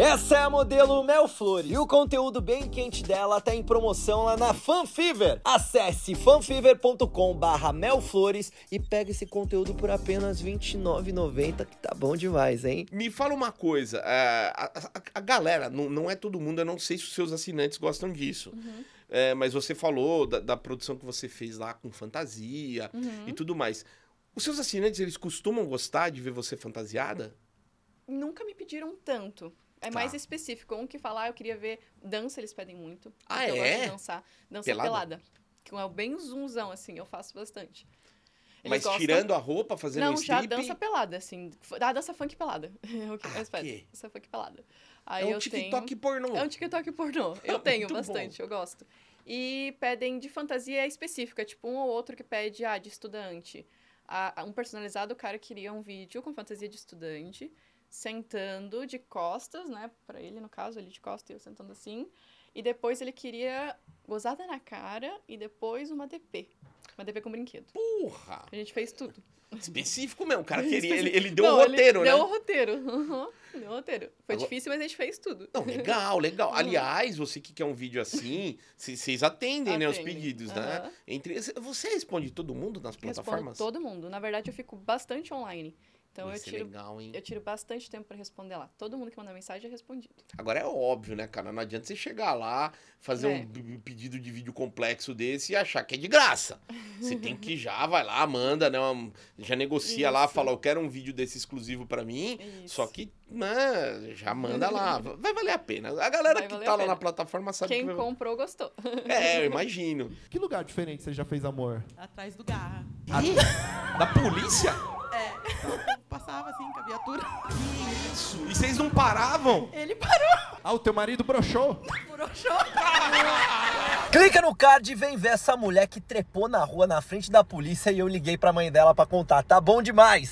Essa é a modelo Mel Flores e o conteúdo bem quente dela tá em promoção lá na Fanfever. Acesse fanfever.com barra melflores e pega esse conteúdo por apenas R$29,90 que tá bom demais, hein? Me fala uma coisa, é, a, a, a galera, não, não, é todo mundo, eu não sei se os seus assinantes gostam disso. Uhum. É, mas você falou da, da, produção que você fez lá com fantasia uhum. e tudo mais. Os seus assinantes, eles costumam gostar de ver você fantasiada? Nunca me pediram tanto. É tá. mais específico. Um que falar, ah, eu queria ver dança, eles pedem muito. Ah, é? Eu gosto de é? dançar. Dança pelada. pelada. Que é bem zoomzão, assim, eu faço bastante. Eles Mas gostam... tirando a roupa, fazendo Não, um strip... já dança pelada, assim. Ah, dança funk pelada. É o que ah, pedem? Dança funk pelada. Aí é um eu TikTok tenho... pornô. É um TikTok pornô. Eu tenho bastante, bom. eu gosto. E pedem de fantasia específica, tipo um ou outro que pede, ah, de estudante. Ah, um personalizado, o cara queria um vídeo com fantasia de estudante sentando de costas, né? Para ele, no caso, ele de costas e eu sentando assim. E depois ele queria gozada na cara e depois uma DP. Uma DP com brinquedo. Porra! A gente fez tudo. Específico mesmo, o cara queria. Ele, ele deu o um roteiro, né? Deu o um roteiro. Uhum, deu o um roteiro. Foi Agora... difícil, mas a gente fez tudo. Não, legal, legal. Uhum. Aliás, você que quer um vídeo assim, vocês atendem, né, os pedidos, uhum. né? Entre... Você responde todo mundo nas plataformas? Respondo todo mundo. Na verdade, eu fico bastante online. Então eu tiro, legal, eu tiro bastante tempo para responder lá. Todo mundo que manda mensagem é respondido. Agora é óbvio, né, cara? Não adianta você chegar lá, fazer é. um pedido de vídeo complexo desse e achar que é de graça. Você tem que já, vai lá, manda, né? Uma, já negocia Isso. lá, fala, eu quero um vídeo desse exclusivo para mim. Isso. Só que, né, já manda lá. Vai valer a pena. A galera vai que tá lá na plataforma sabe Quem que Quem comprou gostou. É, eu imagino. Que lugar diferente você já fez amor? Atrás do garra. A... da polícia? assim com a viatura. Que isso? E vocês não paravam? Ele parou. Ah, o teu marido broxou? broxou. Clica no card e vem ver essa mulher que trepou na rua na frente da polícia e eu liguei pra mãe dela pra contar. Tá bom demais!